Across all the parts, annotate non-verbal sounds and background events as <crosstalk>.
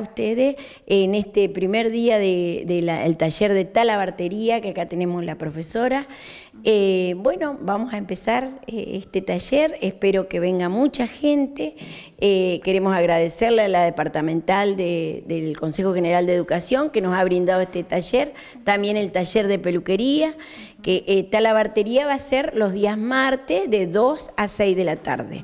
ustedes en este primer día del de, taller de talabartería, que acá tenemos la profesora. Eh, bueno, vamos a empezar eh, este taller, espero que venga mucha gente. Eh, queremos agradecerle a la departamental del Consejo General de Educación que nos ha brindado este taller, también el taller de peluquería, que talabartería va a ser los días martes de 2 a 6 de la tarde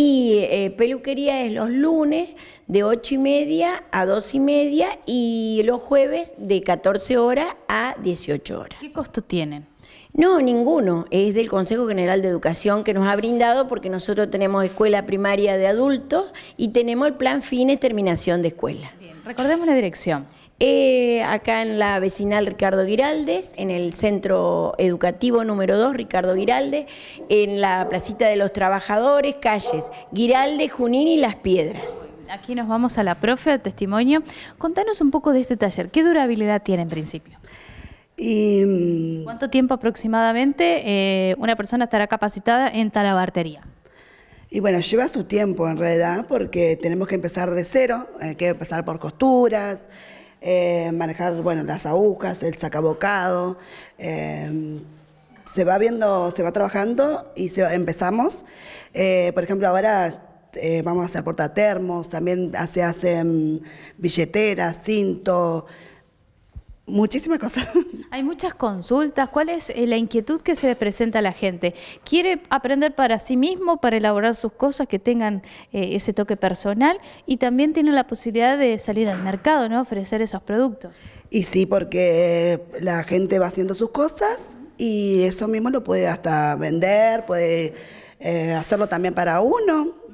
y eh, peluquería es los lunes de 8 y media a 2 y media y los jueves de 14 horas a 18 horas. ¿Qué costo tienen? No, ninguno. Es del Consejo General de Educación que nos ha brindado porque nosotros tenemos escuela primaria de adultos y tenemos el plan fines terminación de escuela. Recordemos la dirección. Eh, acá en la vecinal Ricardo Giraldes, en el centro educativo número 2 Ricardo Giraldes, en la placita de los trabajadores, calles Giraldes, Junín y Las Piedras. Aquí nos vamos a la profe de testimonio. Contanos un poco de este taller. ¿Qué durabilidad tiene en principio? Mm, ¿Cuánto tiempo aproximadamente eh, una persona estará capacitada en talabartería? Y bueno, lleva su tiempo en realidad porque tenemos que empezar de cero, hay que empezar por costuras, eh, manejar bueno, las agujas, el sacabocado. Eh, se va viendo, se va trabajando y se, empezamos. Eh, por ejemplo, ahora vamos a hacer portatermos, también se hacen billeteras, cinto. Muchísimas cosas. <laughs> Hay muchas consultas. ¿Cuál es eh, la inquietud que se le presenta a la gente? ¿Quiere aprender para sí mismo, para elaborar sus cosas que tengan eh, ese toque personal? Y también tiene la posibilidad de salir al mercado, ¿no? Ofrecer esos productos. Y sí, porque eh, la gente va haciendo sus cosas y eso mismo lo puede hasta vender, puede hacerlo también para uno.